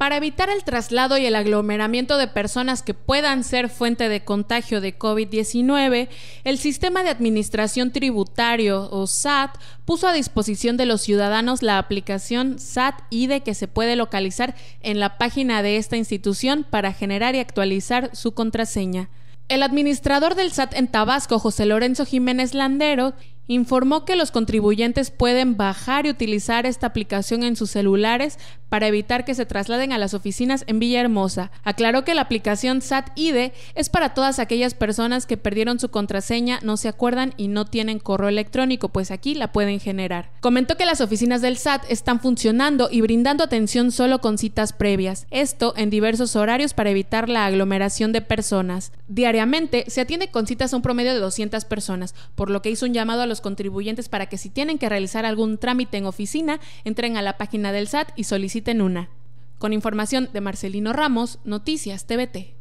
Para evitar el traslado y el aglomeramiento de personas que puedan ser fuente de contagio de COVID-19, el Sistema de Administración Tributario o SAT puso a disposición de los ciudadanos la aplicación SAT ID e que se puede localizar en la página de esta institución para generar y actualizar su contraseña. El administrador del SAT en Tabasco, José Lorenzo Jiménez Landero, informó que los contribuyentes pueden bajar y utilizar esta aplicación en sus celulares para evitar que se trasladen a las oficinas en Villahermosa. Aclaró que la aplicación SAT ide es para todas aquellas personas que perdieron su contraseña, no se acuerdan y no tienen correo electrónico, pues aquí la pueden generar. Comentó que las oficinas del SAT están funcionando y brindando atención solo con citas previas, esto en diversos horarios para evitar la aglomeración de personas. Diariamente se atiende con citas a un promedio de 200 personas, por lo que hizo un llamado a los contribuyentes para que si tienen que realizar algún trámite en oficina, entren a la página del SAT y soliciten una. Con información de Marcelino Ramos, Noticias TVT.